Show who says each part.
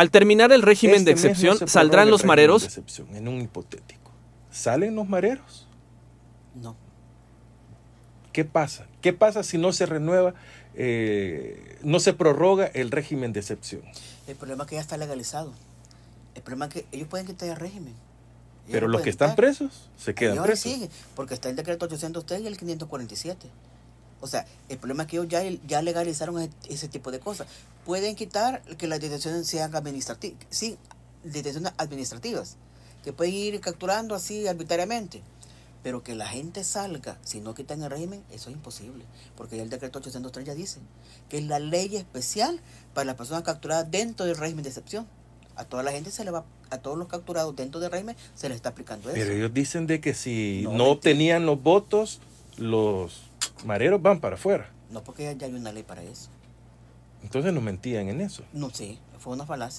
Speaker 1: Al terminar el régimen este de excepción, ¿saldrán los mareros? en un hipotético. ¿Salen los mareros? No. ¿Qué pasa? ¿Qué pasa si no se renueva, eh, no se prorroga el régimen de excepción?
Speaker 2: El problema es que ya está legalizado. El problema es que ellos pueden quitar el régimen. Pero los que están presos se quedan presos. sigue, porque está el decreto 803 y el 547. O sea, el problema es que ellos ya, ya legalizaron e, ese, tipo de cosas. Pueden quitar que las detenciones sean administrativas, sí, detenciones administrativas, que pueden ir capturando así arbitrariamente. Pero que la gente salga, si no quitan el régimen, eso es imposible. Porque ya el decreto 803 ya dice que es la ley especial para las personas capturadas dentro del régimen de excepción. A toda la gente se le va, a todos los capturados dentro del régimen se les está aplicando eso. Pero
Speaker 1: ellos dicen de que si no, no obtenían los votos, los mareros van para afuera.
Speaker 2: No, porque ya hay una ley para eso.
Speaker 1: Entonces nos mentían en eso.
Speaker 2: No sé, fue una falacia.